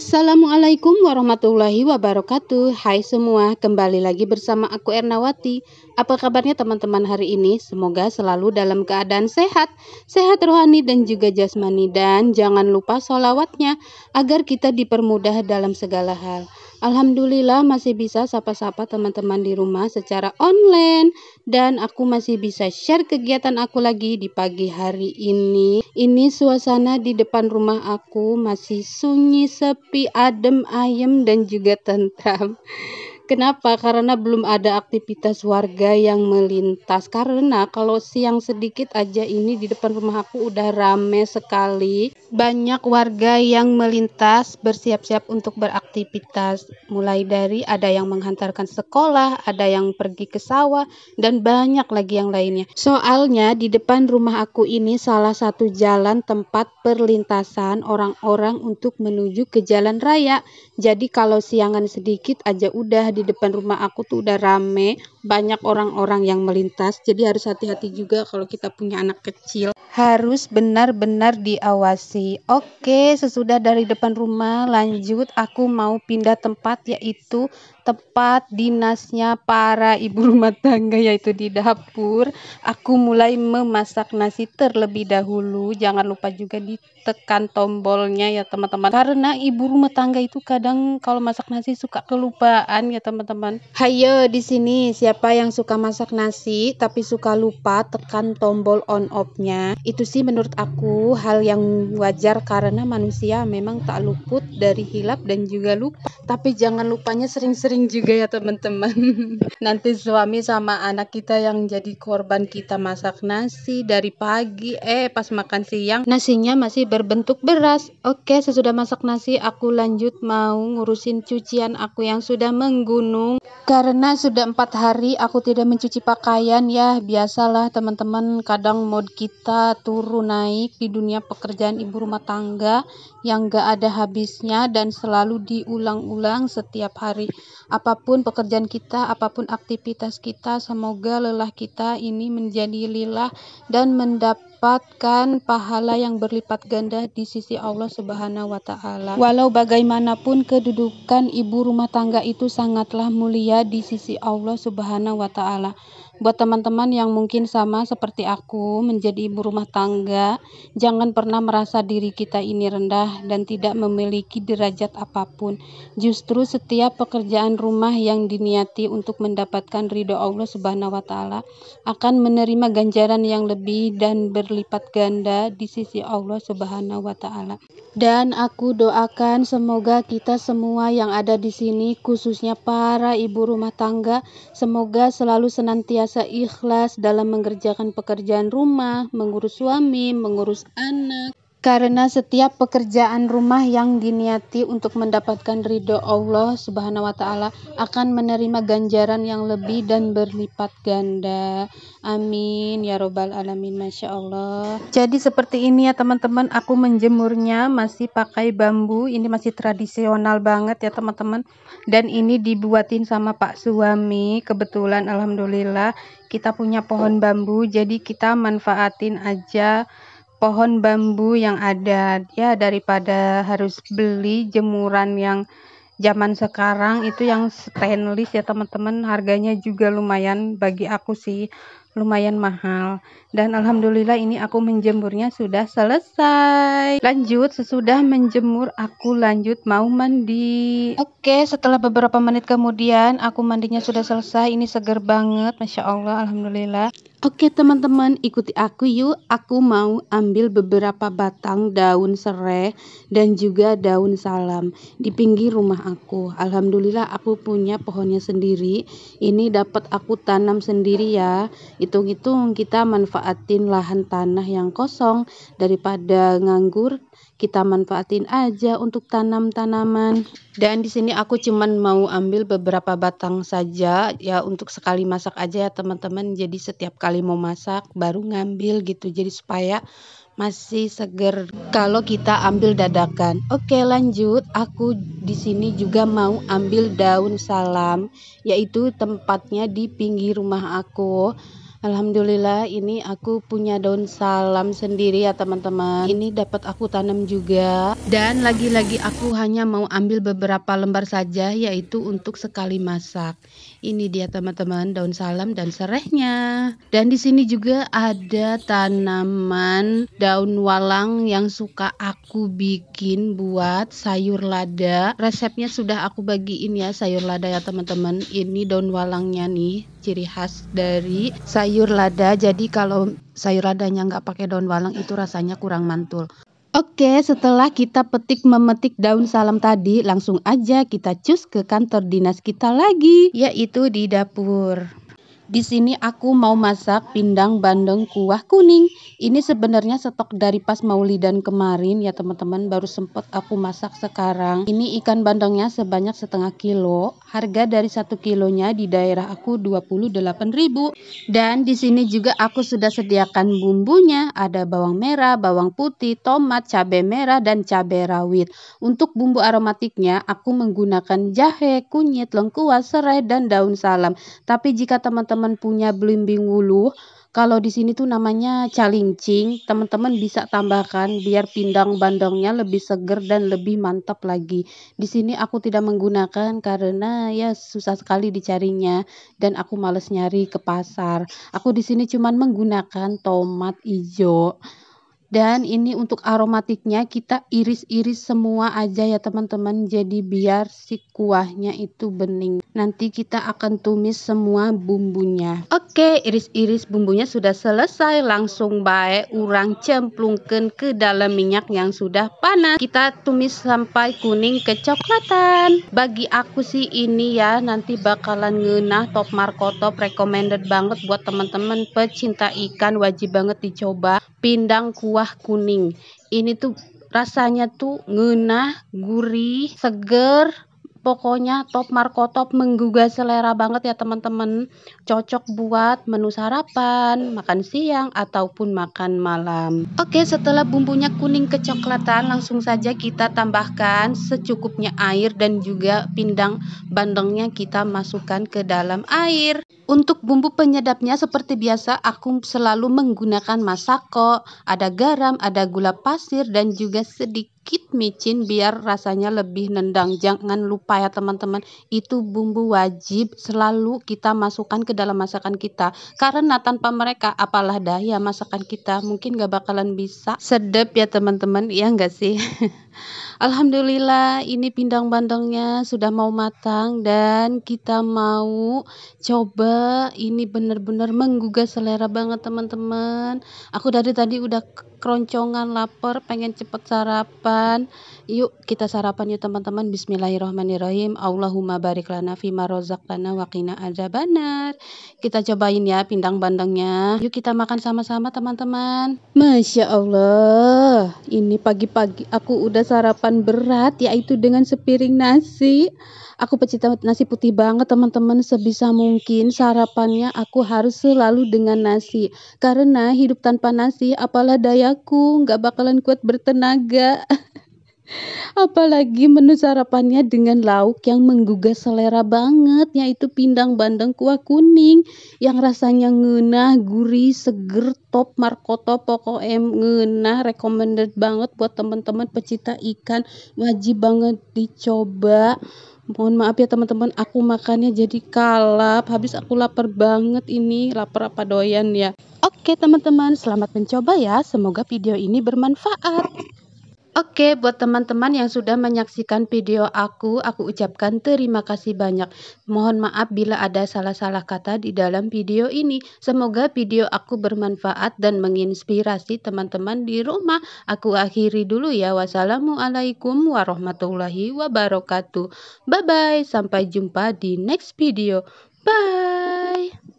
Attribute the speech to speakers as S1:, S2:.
S1: Assalamualaikum warahmatullahi wabarakatuh Hai semua, kembali lagi bersama aku Ernawati Apa kabarnya teman-teman hari ini? Semoga selalu dalam keadaan sehat Sehat rohani dan juga jasmani Dan jangan lupa solawatnya Agar kita dipermudah dalam segala hal Alhamdulillah masih bisa sapa-sapa teman-teman di rumah secara online dan aku masih bisa share kegiatan aku lagi di pagi hari ini. Ini suasana di depan rumah aku masih sunyi, sepi, adem, ayem dan juga tentram. Kenapa? Karena belum ada aktivitas warga yang melintas. Karena kalau siang sedikit aja ini di depan rumah aku udah rame sekali. Banyak warga yang melintas bersiap-siap untuk beraktivitas. Mulai dari ada yang menghantarkan sekolah, ada yang pergi ke sawah, dan banyak lagi yang lainnya. Soalnya di depan rumah aku ini salah satu jalan tempat perlintasan orang-orang untuk menuju ke jalan raya. Jadi kalau siangan sedikit aja udah di di depan rumah aku tuh udah rame banyak orang-orang yang melintas. Jadi harus hati-hati juga kalau kita punya anak kecil. Harus benar-benar diawasi. Oke, sesudah dari depan rumah lanjut aku mau pindah tempat yaitu tempat dinasnya para ibu rumah tangga yaitu di dapur. Aku mulai memasak nasi terlebih dahulu. Jangan lupa juga ditekan tombolnya ya teman-teman. Karena ibu rumah tangga itu kadang kalau masak nasi suka kelupaan ya teman-teman. Hayo di sini siapa Siapa yang suka masak nasi tapi suka lupa tekan tombol on off-nya, itu sih menurut aku hal yang wajar karena manusia memang tak luput dari hilap dan juga lupa. Tapi jangan lupanya sering-sering juga ya teman-teman. Nanti suami sama anak kita yang jadi korban kita masak nasi dari pagi, eh pas makan siang nasinya masih berbentuk beras. Oke, sesudah masak nasi aku lanjut mau ngurusin cucian aku yang sudah menggunung karena sudah empat hari aku tidak mencuci pakaian ya, biasalah teman-teman kadang mood kita turun naik di dunia pekerjaan ibu rumah tangga yang gak ada habisnya dan selalu diulang-ulang setiap hari. Apapun pekerjaan kita, apapun aktivitas kita, semoga lelah kita ini menjadi lilah dan mendapatkan pahala yang berlipat ganda di sisi Allah Subhanahu wa taala. Walau bagaimanapun kedudukan ibu rumah tangga itu sangatlah mulia di sisi Allah Subhanahu wa taala. Buat teman-teman yang mungkin sama seperti aku menjadi ibu rumah tangga, jangan pernah merasa diri kita ini rendah dan tidak memiliki derajat apapun. Justru setiap pekerjaan rumah yang diniati untuk mendapatkan ridho Allah Subhanahu wa taala akan menerima ganjaran yang lebih dan berlipat ganda di sisi Allah Subhanahu wa taala. Dan aku doakan semoga kita semua yang ada di sini khususnya para ibu rumah tangga semoga selalu senantiasa senantiasa ikhlas dalam mengerjakan pekerjaan rumah, mengurus suami, mengurus anak, karena setiap pekerjaan rumah yang diniati untuk mendapatkan ridho Allah Subhanahu wa taala akan menerima ganjaran yang lebih dan berlipat ganda. Amin ya robbal alamin Masya Allah. Jadi seperti ini ya teman-teman, aku menjemurnya masih pakai bambu. Ini masih tradisional banget ya teman-teman. Dan ini dibuatin sama Pak suami. Kebetulan alhamdulillah kita punya pohon bambu jadi kita manfaatin aja pohon bambu yang ada ya daripada harus beli jemuran yang zaman sekarang itu yang stainless ya teman-teman harganya juga lumayan bagi aku sih lumayan mahal. Dan alhamdulillah ini aku menjemurnya sudah selesai. Lanjut, sesudah menjemur aku lanjut mau mandi. Oke, setelah beberapa menit kemudian aku mandinya sudah selesai. Ini seger banget, Masya Allah, Alhamdulillah. Oke teman-teman ikuti aku yuk Aku mau ambil beberapa batang daun serai dan juga daun salam Di pinggir rumah aku Alhamdulillah aku punya pohonnya sendiri Ini dapat aku tanam sendiri ya Hitung-hitung kita manfaatin lahan tanah yang kosong daripada nganggur, kita manfaatin aja untuk tanam tanaman. Dan di sini aku cuman mau ambil beberapa batang saja ya untuk sekali masak aja ya teman-teman. Jadi setiap kali mau masak baru ngambil gitu. Jadi supaya masih seger kalau kita ambil dadakan. Oke, lanjut. Aku di sini juga mau ambil daun salam, yaitu tempatnya di pinggir rumah aku. Alhamdulillah ini aku punya daun salam sendiri ya teman-teman. Ini dapat aku tanam juga. Dan lagi-lagi aku hanya mau ambil beberapa lembar saja yaitu untuk sekali masak. Ini dia teman-teman daun salam dan serehnya. Dan di sini juga ada tanaman daun walang yang suka aku bikin buat sayur lada. Resepnya sudah aku bagiin ya sayur lada ya teman-teman. Ini daun walangnya nih, ciri khas dari sayur lada. Jadi kalau sayur ladanya nggak pakai daun walang itu rasanya kurang mantul. Oke, setelah kita petik memetik daun salam tadi, langsung aja kita cus ke kantor dinas kita lagi, yaitu di dapur. Di sini aku mau masak pindang bandeng kuah kuning. Ini sebenarnya stok dari pas Maulidan kemarin ya teman-teman. Baru sempat aku masak sekarang. Ini ikan bandengnya sebanyak setengah kilo. Harga dari satu kilonya di daerah aku 28.000. Dan di sini juga aku sudah sediakan bumbunya. Ada bawang merah, bawang putih, tomat, cabai merah dan cabai rawit. Untuk bumbu aromatiknya aku menggunakan jahe, kunyit, lengkuas, serai dan daun salam. Tapi jika teman-teman teman-teman punya belimbing wulu, kalau di sini tuh namanya calincing, teman-teman bisa tambahkan biar pindang bandengnya lebih seger dan lebih mantap lagi. Di sini aku tidak menggunakan karena ya susah sekali dicarinya dan aku males nyari ke pasar. Aku di sini cuman menggunakan tomat hijau. Dan ini untuk aromatiknya kita iris-iris semua aja ya teman-teman. Jadi biar si kuahnya itu bening. Nanti kita akan tumis semua bumbunya. Oke, iris-iris bumbunya sudah selesai. Langsung baik urang cemplungkan ke dalam minyak yang sudah panas. Kita tumis sampai kuning kecoklatan. Bagi aku sih ini ya nanti bakalan ngenah top markotop recommended banget buat teman-teman pecinta ikan wajib banget dicoba pindang kuah kuning. Ini tuh rasanya tuh ngenah, gurih, seger, Pokoknya top Marco Top menggugah selera banget ya teman-teman. Cocok buat menu sarapan, makan siang, ataupun makan malam. Oke setelah bumbunya kuning kecoklatan langsung saja kita tambahkan secukupnya air dan juga pindang bandengnya kita masukkan ke dalam air. Untuk bumbu penyedapnya seperti biasa aku selalu menggunakan masako, ada garam, ada gula pasir dan juga sedikit sedikit micin biar rasanya lebih nendang. Jangan lupa ya teman-teman, itu bumbu wajib selalu kita masukkan ke dalam masakan kita. Karena tanpa mereka apalah dah ya masakan kita. Mungkin gak bakalan bisa sedap ya teman-teman, ya gak sih? Alhamdulillah ini pindang-bandengnya sudah mau matang dan kita mau coba ini benar-benar menggugah selera banget teman-teman. Aku dari tadi udah keroncongan lapar pengen cepet sarapan. Yuk kita sarapan yuk teman-teman. Bismillahirrahmanirrahim. Allahumma barik lana fima lana, wakina ada banar Kita cobain ya pindang bandengnya. Yuk kita makan sama-sama teman-teman. Masya Allah. Ini pagi-pagi aku udah sarapan makan berat yaitu dengan sepiring nasi. Aku pecinta nasi putih banget teman-teman sebisa mungkin sarapannya aku harus selalu dengan nasi. Karena hidup tanpa nasi apalah dayaku nggak bakalan kuat bertenaga. Apalagi menu sarapannya dengan lauk yang menggugah selera banget, yaitu pindang bandeng kuah kuning yang rasanya ngenah, gurih, seger, top markoto em, ngenah, recommended banget buat teman-teman pecinta ikan, wajib banget dicoba. Mohon maaf ya teman-teman, aku makannya jadi kalap, habis aku lapar banget ini, lapar apa doyan ya. Oke teman-teman, selamat mencoba ya, semoga video ini bermanfaat. Oke, buat teman-teman yang sudah menyaksikan video aku, aku ucapkan terima kasih banyak. Mohon maaf bila ada salah-salah kata di dalam video ini. Semoga video aku bermanfaat dan menginspirasi teman-teman di rumah. Aku akhiri dulu ya. Wassalamualaikum warahmatullahi wabarakatuh. Bye-bye, sampai jumpa di next video. Bye!